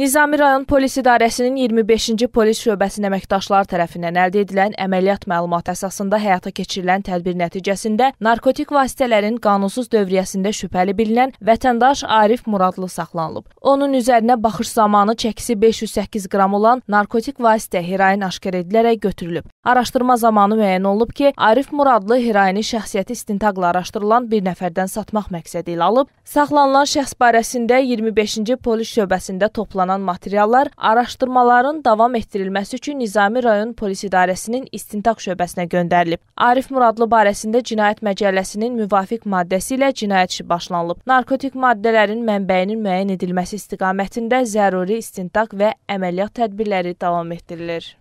Nizami rayon polis idarəsinin 25-ci polis şöbəsinin əməkdaşları tərəfindən əldə edilən əməliyyat məlumatı əsasında həyata keçirilən tədbir nəticəsində narkotik vasitələrin qanunsuz dövriyyəsində şübhəli bilinən vətəndaş Arif Muradlı saxlanılıb. Onun üzərinə baxış zamanı çəkisi 508 qram olan narkotik vasitə heroin aşkar edilərək götürülüb. Araşdırma zamanı müəyyən olunub ki, Arif Muradlı heroini şəxsiyyəti istintaqla araşdırılan bir nəfərdən satmaq məqsədi ilə alıb. Saxlanılan şəxs barəsində 25-ci polis şöbəsində toplanan toplanan materiallar araşdırmaların davam etdirilməsi üçün Nizami rayon polis idarəsinin istintaq şöbəsinə göndərilib. Arif Muradlı barəsində Cinayət Məcəlləsinin müvafiq maddəsi ilə cinayət işi başlanılıb. Narkotik maddələrin mənbəyinin müəyyən edilməsi istiqamətində zəruri istintaq və əməliyyat tədbirləri davam etdirilir.